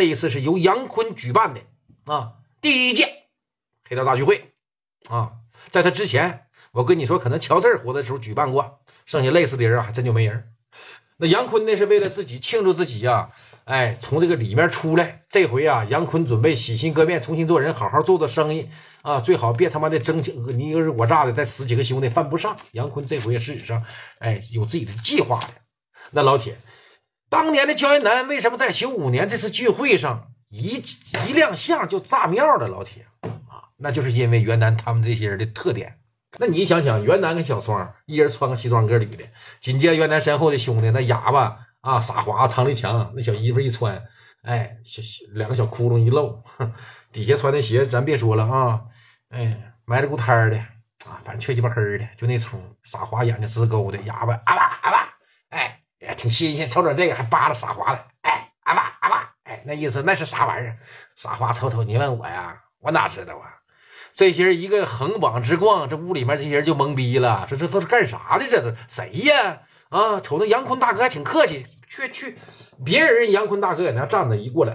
这一次是由杨坤举办的啊第一届黑道大聚会啊，在他之前，我跟你说，可能乔四活的时候举办过，剩下类似的人啊，还真就没人。那杨坤呢，是为了自己庆祝自己呀，哎，从这个里面出来，这回啊，杨坤准备洗心革面，重新做人，好好做做生意啊，最好别他妈的争一你人我炸的，再死几个兄弟犯不上。杨坤这回事实上，哎，有自己的计划的。那老铁。当年的焦恩南为什么在九五年这次聚会上一一亮相就炸庙了，老铁啊，那就是因为袁楠他们这些人的特点。那你想想，袁楠跟小双一人穿个西装革履的，紧接袁楠身后的兄弟那哑巴啊傻华唐立强那小衣服一穿，哎，小两个小窟窿一露，底下穿的鞋咱别说了啊，哎，埋这股摊的啊，反正缺鸡巴黑的，就那出傻华眼睛直勾的哑巴啊吧啊吧。哎，挺新鲜，瞅瞅这个，还扒拉傻花的，哎，阿爸阿爸，哎，那意思那是啥玩意儿？傻花，瞅瞅，你问我呀，我哪知道啊？这些人一个横膀直逛，这屋里面这些人就懵逼了，说这都是干啥的？这是谁呀？啊，瞅那杨坤大哥还挺客气，去去，别人杨坤大哥在那站着一过来，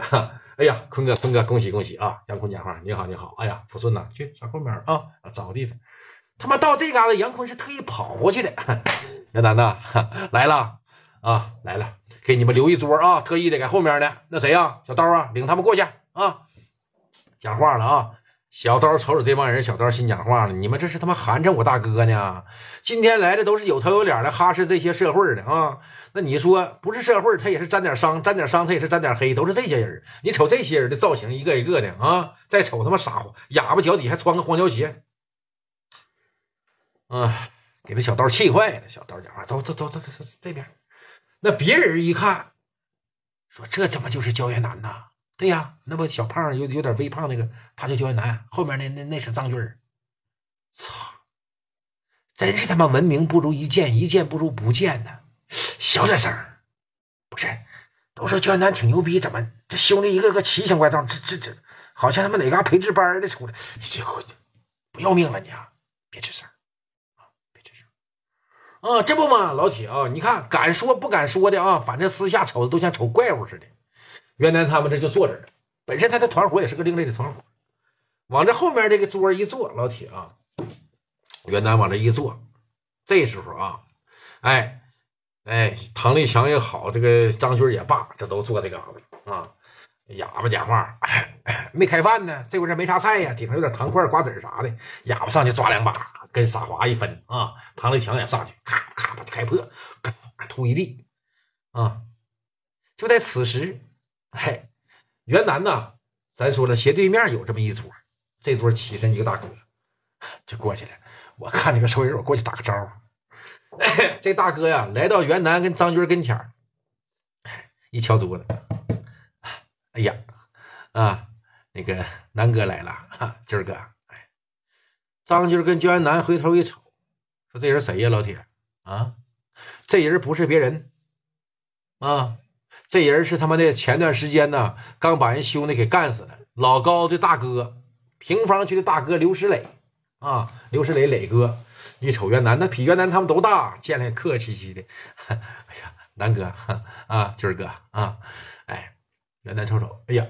哎呀，坤哥坤哥，恭喜恭喜啊！杨坤讲话，你好你好，哎呀，抚顺呐，去上后面啊，找个地方。他妈到这嘎达，杨坤是特意跑过去的。杨楠呐，来了。啊，来了，给你们留一桌啊，特意的在后面呢。那谁呀，小刀啊，领他们过去啊。讲话了啊，小刀瞅瞅这帮人，小刀心讲话了，你们这是他妈寒碜我大哥呢。今天来的都是有头有脸的，哈是这些社会的啊。那你说不是社会，他也是沾点伤，沾点伤，他也是沾点黑，都是这些人。你瞅这些人的造型，一个一个的啊。再瞅他妈傻乎哑巴，脚底还穿个黄胶鞋。啊，给这小刀气坏了。小刀讲话，走走走走走，这边。那别人一看，说这怎么就是焦艳南呐，对呀，那不小胖有有点微胖那个，他叫焦艳南，后面那那那是张军儿，操，真是他妈文明不如一见，一见不如不见呐！小点声儿，不是，都说焦艳南挺牛逼，怎么这兄弟一个个奇形怪状，这这这，好像他妈哪嘎培智班的出来？你这不要命了你啊！别吱声。啊，这不嘛，老铁啊，你看敢说不敢说的啊，反正私下瞅的都像瞅怪物似的。袁南他们这就坐这了，本身他的团伙也是个另类的团伙，往这后面这个桌一坐，老铁啊，袁南往这一坐，这时候啊，哎，哎，唐立强也好，这个张军也罢，这都坐这嘎子啊。哑巴讲话，没开饭呢，这回这没啥菜呀，顶上有点糖块、瓜子啥的，哑巴上去抓两把，跟傻华一分啊。唐立强也上去，咔咔咔就开破，吐一地。啊，就在此时，嘿，袁南呐，咱说了，斜对面有这么一桌，这桌起身一个大哥，就过去了。我看这个瘦人，我过去打个招呼。这大哥呀，来到袁南跟张军跟前一敲桌子。哎呀，啊，那个南哥来了啊，军儿哥，张军跟焦元南回头一瞅，说这人谁呀？老铁啊，这人不是别人，啊，这人是他妈的前段时间呢，刚把人兄弟给干死了。老高的大哥，平房区的大哥刘石磊，啊，刘石磊，磊哥，一瞅原南，那比元南他们都大，见来客气气的。哎呀，南哥 啊，军儿哥啊，哎。元旦瞅瞅，哎呀，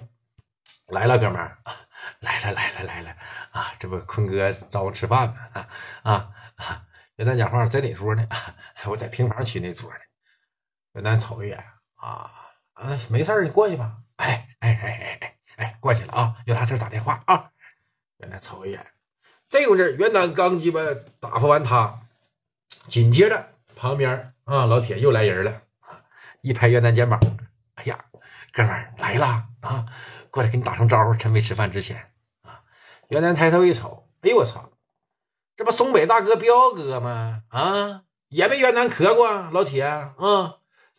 来了哥们儿，来了来了来了，啊，这不坤哥找我吃饭呢，啊啊啊！元旦讲话在哪桌呢？我在平房区那桌呢。元旦瞅一眼，啊，啊，没事儿，你过去吧。哎哎哎哎哎，过去了啊，有啥事儿打电话啊。元旦瞅一眼，这会儿，元旦刚鸡巴打发完他，紧接着旁边啊老铁又来人了，一拍元旦肩膀。哥们儿来啦啊！过来给你打声招呼，趁没吃饭之前啊！袁南抬头一瞅，哎呦我操，这不松北大哥彪哥吗？啊，也没袁南磕过老铁啊！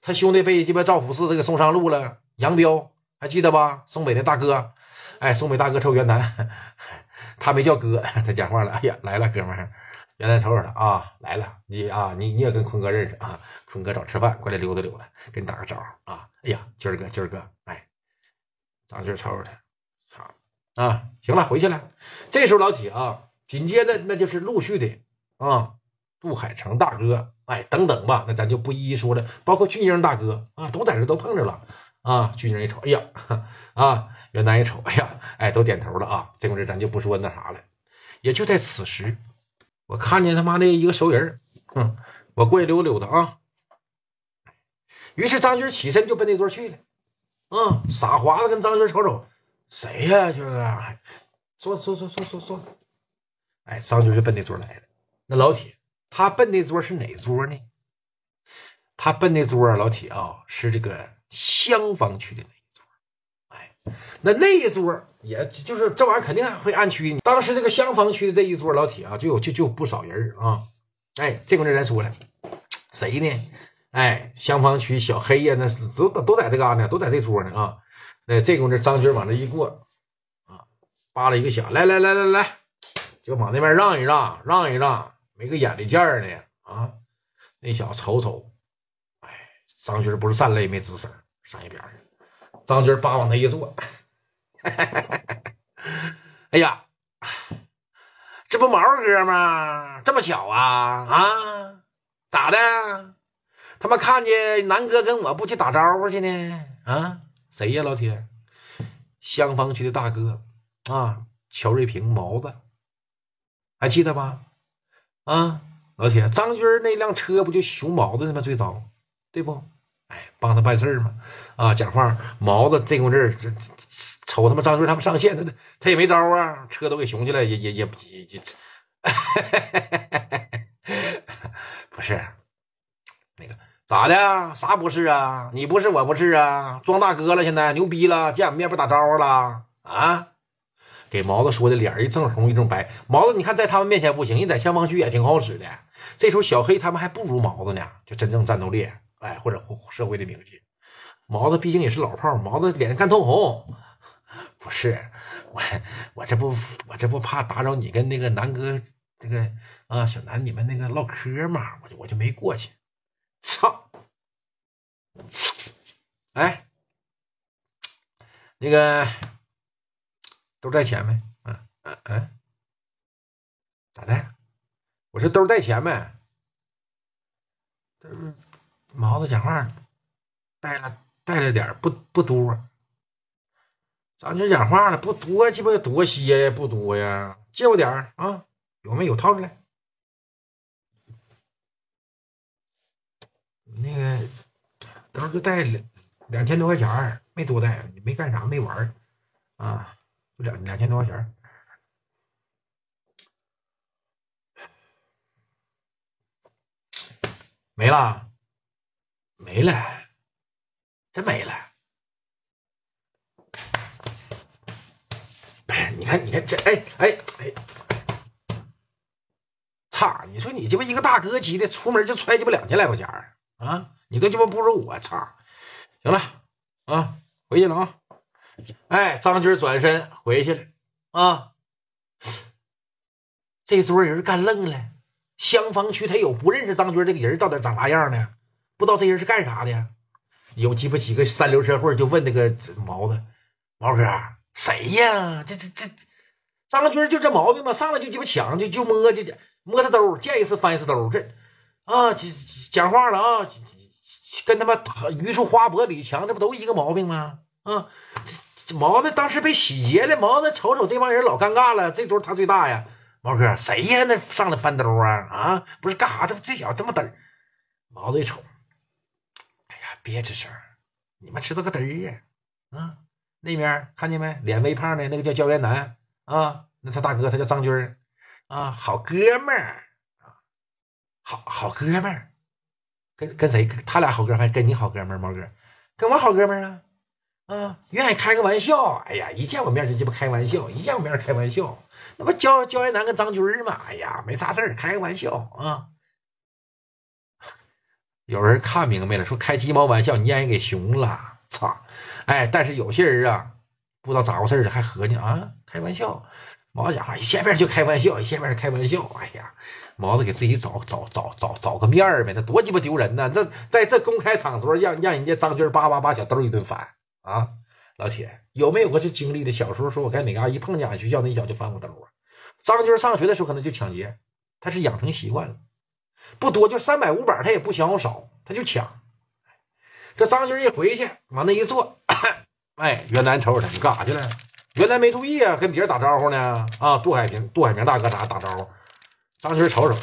他兄弟被鸡巴赵福四这个送上路了，杨彪还记得吧？松北那大哥，哎，松北大哥瞅袁南，他没叫哥，他讲话了。哎呀，来了，哥们儿！袁南瞅瞅他啊，来了，你啊，你你也跟坤哥认识啊？坤哥找吃饭，过来溜达溜达，给你打个招呼啊！哎呀，军儿哥，军儿哥，哎，咱就瞅瞅他，好啊，行了，回去了。这时候老铁啊，紧接着那就是陆续的啊，杜海成大哥，哎，等等吧，那咱就不一一说了。包括俊英大哥啊，都在这都碰着了啊。俊英一瞅，哎呀，啊，袁丹一瞅，哎呀，哎，都点头了啊。这会夫咱就不说那啥了。也就在此时，我看见他妈的一个熟人，嗯，我过去溜达溜达啊。于是张军起身就奔那桌去了，嗯，傻华子跟张军瞅瞅，谁呀？就是坐坐坐坐坐坐。哎，张军就奔那桌来了。那老铁，他奔那桌是哪桌呢？他奔那桌，老铁啊，是这个厢房区的那一桌。哎，那那一桌，也就是这玩意儿肯定会按区。当时这个厢房区的这一桌，老铁啊，就有就就不少人啊。哎，这会儿咱说了，谁呢？哎，香坊区小黑呀，那都都在这嘎达呢，都在这桌呢啊！那这功夫，张军往这一过，啊，扒拉一个小，来来来来来，就往那边让一让，让一让，没个眼力见儿呢啊！那小子瞅瞅，哎，张军不是站那没吱声，上一边去。张军叭往那一坐，哈哈哈哈！哎呀，这不毛哥吗？这么巧啊啊？咋的？他妈看见南哥跟我不去打招呼去呢？啊，谁呀，老铁？香坊区的大哥啊，乔瑞平，毛子，还记得吧？啊，老铁，张军那辆车不就熊毛子的吗？最早，对不？哎，帮他办事儿嘛。啊，讲话，毛子这夫这瞅他妈张军他们上线，他他他也没招啊，车都给熊去了，也也也不，不是。咋的？啥不是啊？你不是，我不是啊！装大哥了，现在牛逼了，见我面不打招呼了啊？给毛子说的脸一正红一正白。毛子，你看在他们面前不行，你在前方区也挺好使的。这时候小黑他们还不如毛子呢，就真正战斗力，哎，或者社会的名气。毛子毕竟也是老炮毛子脸干通红。不是我，我这不我这不怕打扰你跟那个南哥那个啊小南你们那个唠嗑嘛，我就我就没过去。操！哎，那个都带钱没？嗯嗯嗯，咋的？我说兜带钱没？都毛子讲话带了带了点不不多。咱就讲话了，不多鸡巴多些呀，不多呀，借我点儿啊？有没有掏出来？那个，当时就带两两千多块钱儿，没多带，没干啥，没玩儿，啊，就两两千多块钱儿，没了，没了，真没了。不是，你看，你看这，哎哎哎，操！你说你这不一个大哥级的，出门就揣鸡巴两千来块钱儿。啊！你都鸡巴不如我操！行了啊，回去了啊！哎，张军转身回去了啊！这桌人干愣了。香坊区他有不认识张军这个人，到底长啥样呢？不知道这人是干啥的。有鸡巴几个三流社会就问那个毛子毛哥谁呀？这这这张军就这毛病吧，上来就鸡巴抢，就就摸，就摸他兜，见一次翻一次兜，这。啊，讲讲话了啊，跟他妈榆树花脖李强，这不都一个毛病吗？啊，毛子当时被洗劫了，毛子瞅瞅这帮人老尴尬了，这桌他最大呀，毛哥谁呀？那上来翻兜啊？啊，不是干啥？这这小子这么嘚儿，毛子一瞅，哎呀，别吱声，你们知道个嘚儿啊？啊，那面看见没？脸微胖的那个叫焦元南啊，那他大哥他叫张军啊，好哥们儿。好好哥们儿，跟跟谁？他俩好哥们儿，跟你好哥们儿，毛哥，跟我好哥们儿啊，啊，愿意开个玩笑。哎呀，一见我面就鸡巴开玩笑，一见我面开玩笑，那不焦焦爱南跟张军儿吗？哎呀，没啥事儿，开个玩笑啊。有人看明白了，说开鸡毛玩笑，你让人给熊了，操！哎，但是有些人啊，不知道咋回事儿的，还合计啊，开玩笑。毛家伙一见面就开玩笑，一见面就开玩笑，哎呀，毛子给自己找找找找找个面儿呗，那多鸡巴丢人呐！那在这公开场合让让人家张军叭叭叭小兜一顿翻啊！老铁有没有个这经历的？小时候说我在哪嘎一碰见俺学校那小子就翻我兜啊！张军上学的时候可能就抢劫，他是养成习惯了，不多就三百五百他也不嫌我少，他就抢。这张军一回去往那一坐，哎，袁南瞅瞅他，你干啥去了？原来没注意啊，跟别人打招呼呢啊！杜海平、杜海平大哥打打招呼？张军瞅瞅，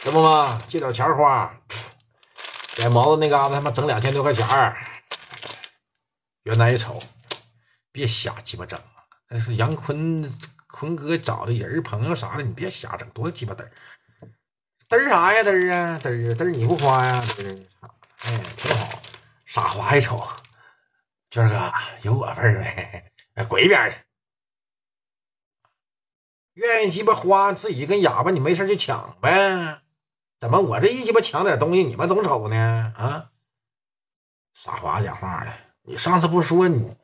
这不嘛，借点钱花，在毛子那嘎达他妈整两千多块钱。原来一瞅，别瞎鸡巴整啊！那是杨坤坤哥找的人朋友啥的，你别瞎整，多鸡巴嘚儿！嘚儿啥呀？嘚儿啊？嘚儿？嘚儿你不花呀？哎，挺好，傻花一瞅。军哥，有我份儿没？滚一边去！愿意鸡巴花自己跟哑巴，你没事就抢呗。怎么我这一鸡巴抢点东西，你们总瞅呢？啊？傻华讲话了。你上次不是说你，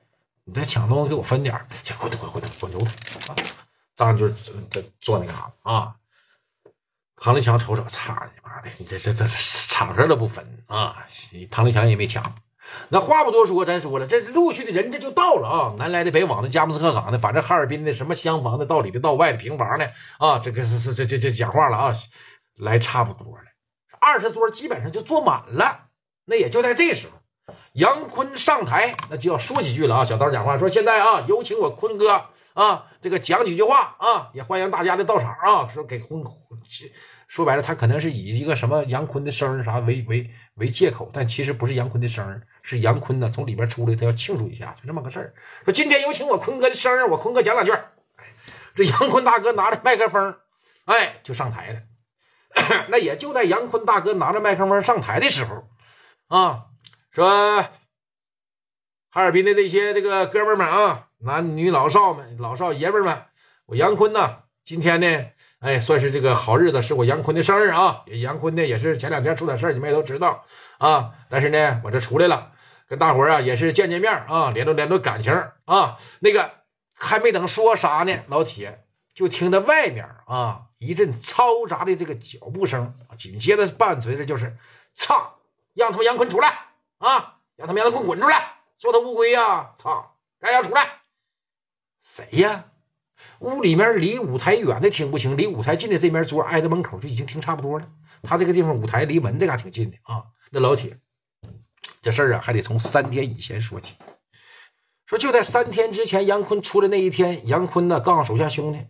你再抢东西给我分点儿。去，滚，滚，滚，滚走！张军在坐那嘎子啊。唐立强瞅瞅，操你妈的！你这这这场合都不分啊！唐立强也没抢。那话不多说，咱说了，这陆续的人这就到了啊，南来的北往的，佳木斯克港的，反正哈尔滨的什么厢房的，到里的到外的平房的啊，这个是是这这这讲话了啊，来差不多了，二十桌基本上就坐满了。那也就在这时候，杨坤上台，那就要说几句了啊，小刀讲话说现在啊，有请我坤哥啊，这个讲几句话啊，也欢迎大家的到场啊，说给坤。说白了，他可能是以一个什么杨坤的生日啥为为为借口，但其实不是杨坤的生日，是杨坤呢从里边出来，他要庆祝一下，就这么个事儿。说今天有请我坤哥的生日，我坤哥讲两句。这杨坤大哥拿着麦克风，哎，就上台了。那也就在杨坤大哥拿着麦克风上台的时候，啊，说哈尔滨的那些这个哥们们啊，男女老少们，老少爷们们，我杨坤呢，今天呢。哎，算是这个好日子，是我杨坤的生日啊！杨坤呢，也是前两天出点事儿，你们也都知道啊。但是呢，我这出来了，跟大伙儿啊也是见见面啊，联络联络感情啊。那个还没等说啥呢，老铁就听到外面啊一阵嘈杂的这个脚步声，紧接着伴随着就是“操，让他们杨坤出来啊，让他们杨坤滚出来，缩头乌龟呀！操，赶紧出来，谁呀？”屋里面离舞台远的听不清，离舞台近的这面桌挨着门口就已经听差不多了。他这个地方舞台离门这嘎挺近的啊。那老铁，这事儿啊还得从三天以前说起。说就在三天之前，杨坤出来那一天，杨坤呢告诉手下兄弟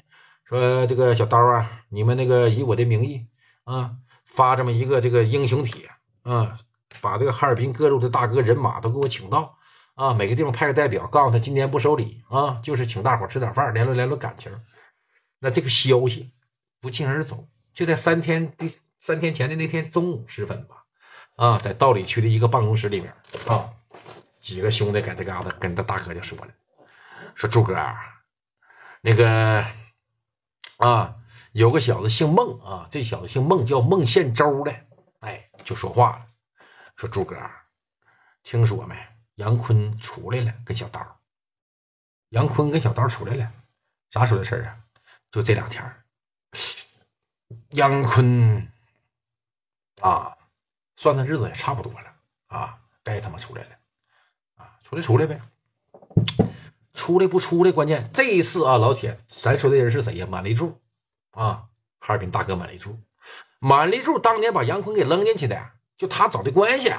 说：“这个小刀啊，你们那个以我的名义啊发这么一个这个英雄帖啊，把这个哈尔滨各路的大哥人马都给我请到。”啊，每个地方派个代表，告诉他今天不收礼啊，就是请大伙吃点饭，联络联络感情。那这个消息不胫而走，就在三天第三天前的那天中午时分吧，啊，在道里区的一个办公室里面啊，几个兄弟在这嘎达，跟着大哥就说了，说朱哥，那个啊，有个小子姓孟啊，这小子姓孟，叫孟宪周的，哎，就说话了，说朱哥，听说没？杨坤出来了，跟小刀。杨坤跟小刀出来了，啥时候的事儿啊？就这两天杨坤啊，算算日子也差不多了啊，该他妈出来了啊，出来出来呗。出来不出来，关键这一次啊，老铁，咱说的人是谁呀？满立柱啊，哈尔滨大哥满立柱。满立柱当年把杨坤给扔进去的，就他找的关系。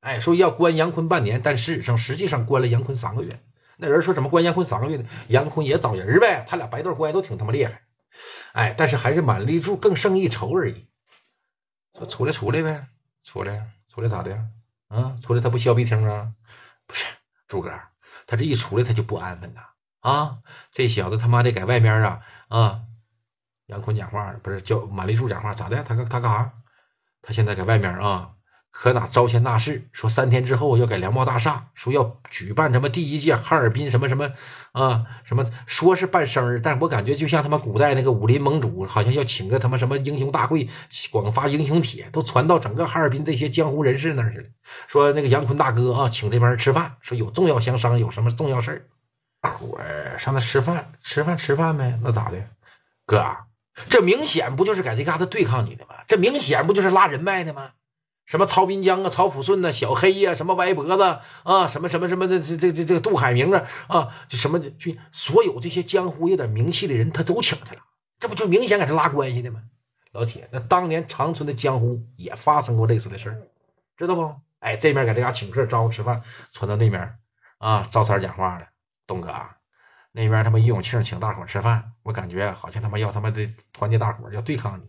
哎，说要关杨坤半年，但事实上实际上关了杨坤三个月。那人说怎么关杨坤三个月呢？杨坤也找人呗，他俩白道关系都挺他妈厉害。哎，但是还是满立柱更胜一筹而已。说出来出来呗，出来呀，出来咋的呀？啊，出来他不削鼻涕吗？不是，朱哥，他这一出来他就不安分呐。啊，这小子他妈的在外面啊啊！杨坤讲话不是叫满立柱讲话咋的？他他干啥？他现在在外面啊。可哪招贤纳士？说三天之后要改粮贸大厦，说要举办什么第一届哈尔滨什么什么啊什么？说是办生日，但我感觉就像他妈古代那个武林盟主，好像要请个他妈什么英雄大会，广发英雄帖，都传到整个哈尔滨这些江湖人士那儿去了。说那个杨坤大哥啊，请这帮人吃饭，说有重要相商，有什么重要事儿，大伙儿上那吃饭，吃饭，吃饭呗。那咋的？哥，这明显不就是在这嘎达对抗你的吗？这明显不就是拉人脉的吗？什么曹斌江啊、曹福顺呐、小黑呀、什么歪脖子啊、什么什么什么的、这这这这个杜海明啊啊，就什么就所有这些江湖有点名气的人，他都请去了，这不就明显给他拉关系的吗？老铁，那当年长春的江湖也发生过类似的事儿，知道不？哎，这面给搁这嘎请客招呼吃饭，传到那边啊，赵三讲话了，东哥，那边他妈于永庆请大伙吃饭，我感觉好像他妈要他妈的团结大伙要对抗你。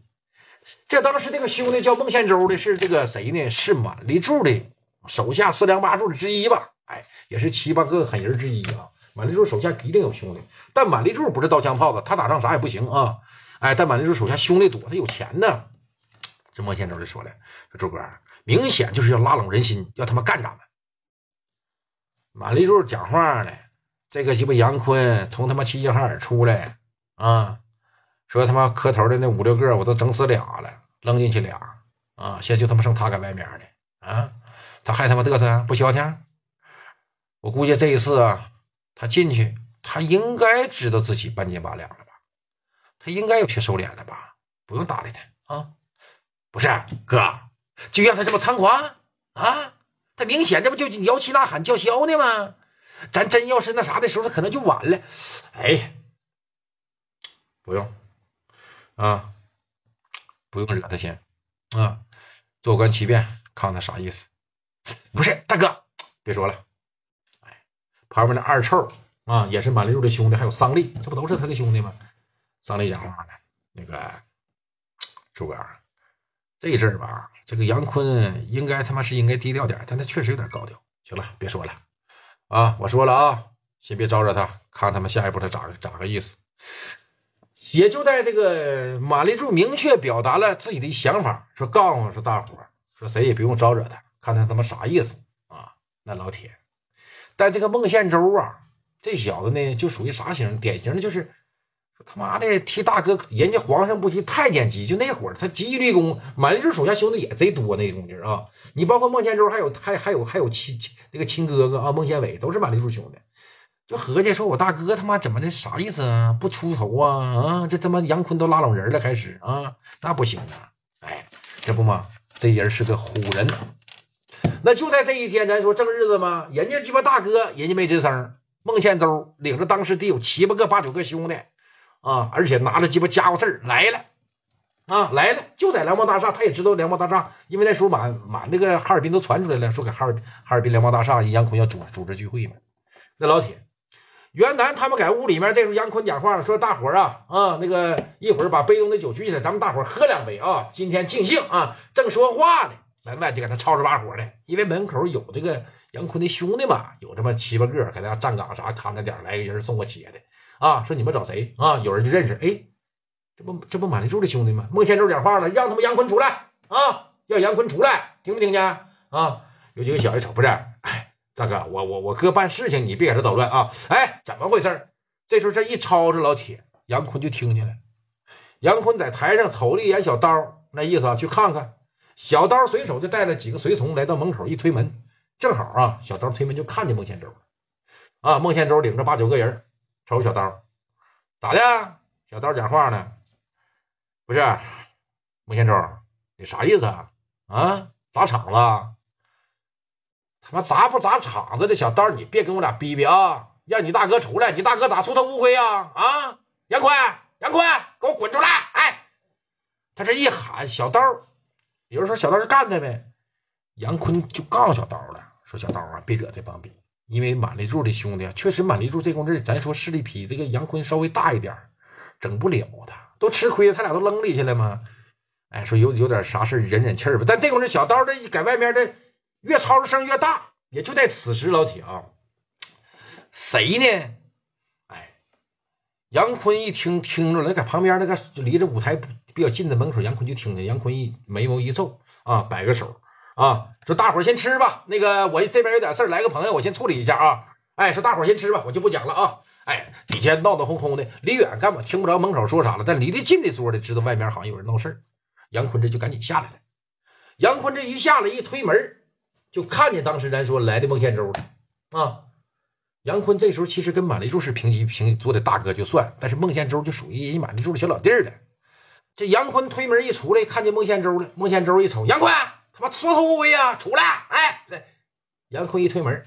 这当时这个兄弟叫孟宪洲的，是这个谁呢？是满立柱的手下四梁八柱之一吧？哎，也是七八个狠人之一啊。满立柱手下一定有兄弟，但满立柱不是刀枪炮子，他打仗啥也不行啊。哎，但满立柱手下兄弟多，他有钱呢。这孟宪洲就说了：“说朱哥，明显就是要拉拢人心，要他妈干咱们。”满立柱讲话呢，这个鸡巴杨坤从他妈齐齐哈尔出来啊。说他妈磕头的那五六个，我都整死俩了，扔进去俩，啊，现在就他妈剩他搁外面呢，啊，他还他妈嘚瑟不消停？我估计这一次啊，他进去，他应该知道自己半斤八两了吧？他应该有些收敛了吧？不用搭理他啊，不是哥，就让他这么猖狂啊？他明显这不就摇旗呐喊叫嚣呢吗？咱真要是那啥的时候，他可能就晚了。哎，不用。啊，不用惹他先，啊，坐观其变，看他啥意思。不是大哥，别说了。哎，旁边那二臭啊，也是满立柱的兄弟，还有桑利，这不都是他的兄弟吗？桑利讲话了，那个朱哥，这一阵吧，这个杨坤应该他妈是应该低调点，但他确实有点高调。行了，别说了。啊，我说了啊，先别招惹他，看他们下一步他咋个咋个意思。也就在这个马立柱明确表达了自己的想法，说告诉我说大伙儿说谁也不用招惹他，看他他妈啥意思啊？那老铁，但这个孟献周啊，这小子呢就属于啥型？典型的就是说他妈的替大哥，人家皇上不急太监急，就那会儿他急于立功，马立柱手下兄弟也贼多那劲儿啊，你包括孟献周还有还还有还有亲亲那个亲哥哥啊孟献伟都是马立柱兄弟。就合计说，我大哥他妈怎么的，啥意思啊？不出头啊？啊，这他妈杨坤都拉拢人了，开始啊，那不行啊！哎，这不嘛，这人是个虎人。那就在这一天，咱说正日子嘛，人家鸡巴大哥，人家没吱声。孟宪洲领着当时得有七八个、八九个兄弟，啊，而且拿着鸡巴家伙事儿来了，啊，来了，就在联邦大厦，他也知道联邦大厦，因为那时候满满那个哈尔滨都传出来了，说给哈尔哈尔滨联邦大厦，杨坤要组组织聚会嘛。那老铁。袁楠他们在屋里面，这时候杨坤讲话了，说：“大伙儿啊，啊，那个一会儿把杯中的酒举起来，咱们大伙儿喝两杯啊，今天尽兴啊。”正说话呢，门外就搁那吵吵把火的，因为门口有这个杨坤的兄弟嘛，有这么七八个搁那站岗啥，看着点来个人送个鞋的啊，说你们找谁啊？有人就认识，哎，这不这不马立柱的兄弟吗？孟千柱讲话了，让他们杨坤出来啊，让杨坤出来，听没听见啊？有几个小一瞅，不是，哎。大哥，我我我哥办事情，你别给他捣乱啊！哎，怎么回事？这时候这一吵吵，老铁杨坤就听见了。杨坤在台上瞅了一眼小刀，那意思啊，去看看。小刀随手就带了几个随从来到门口，一推门，正好啊，小刀推门就看见孟宪洲。啊，孟宪洲领着八九个人瞅小刀，咋的？小刀讲话呢？不是，孟宪洲，你啥意思啊？啊，砸场子？他妈砸不砸场子的小刀，你别跟我俩逼逼啊！让你大哥出来，你大哥咋抽他乌龟呀？啊！杨坤，杨坤，给我滚出来！哎，他这一喊，小刀，有人说小刀就干他呗。杨坤就告诉小刀了，说小刀啊，别惹这帮逼，因为满立柱的兄弟啊，确实满立柱这功夫咱说势力比这个杨坤稍微大一点整不了他，都吃亏他俩都扔里去了嘛。哎，说有有点啥事忍忍气儿吧。但这功夫小刀这在外面这。越吵吵声越大，也就在此时，老铁啊，谁呢？哎，杨坤一听听着了，在旁边那个就离着舞台比较近的门口，杨坤就听着。杨坤一眉毛一皱啊，摆个手啊，说：“大伙儿先吃吧。”那个我这边有点事儿，来个朋友，我先处理一下啊。哎，说大伙儿先吃吧，我就不讲了啊。哎，底下闹闹哄哄的，离远干本听不着门口说啥了，但离得近的桌的知道外面好像有人闹事儿。杨坤这就赶紧下来了。杨坤这一下来，一推门。就看见当时咱说来的孟宪洲了，啊，杨坤这时候其实跟马立柱是平级平做的大哥就算，但是孟宪洲就属于人马立柱的小老弟儿了。这杨坤推门一出来，看见孟宪洲了。孟宪洲一瞅杨坤，他妈缩头乌龟呀，出来！哎，杨坤一推门。